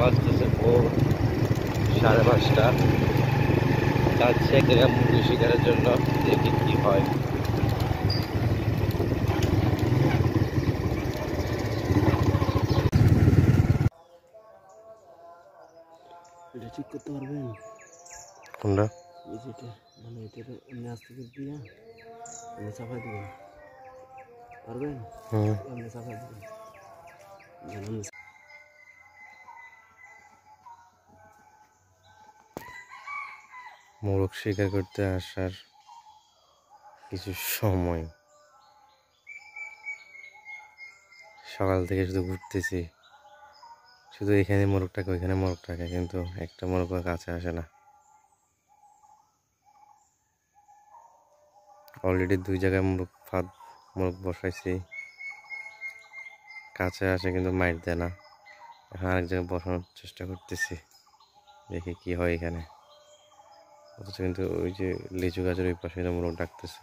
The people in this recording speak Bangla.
বাজতেছে ভোর সাড়ে পাঁচটা যাচ্ছে গেলাম মুরগি শিকারের জন্য দেখি কি হয় করতে পারবেন মানে এটা এমনি পারবেন এমনি মোরগ শিকার করতে আসার কিছু সময় সকাল থেকে শুধু ঘুরতেছি শুধু এখানে মোরগটাকে ওইখানে মোরগটাকে কিন্তু একটা মোরগ কাছে আসে না অলরেডি দুই জায়গায় মোরগ ফাঁদ মোরগ বসাইছি কাছে আসে কিন্তু মাইট দেয় না এখন আরেক জায়গায় বসানোর চেষ্টা করতেছি দেখি কি হয় এখানে অথচ কিন্তু ওই যে লিচু গাছের ওই পাশে মোরগ ডাকতেছে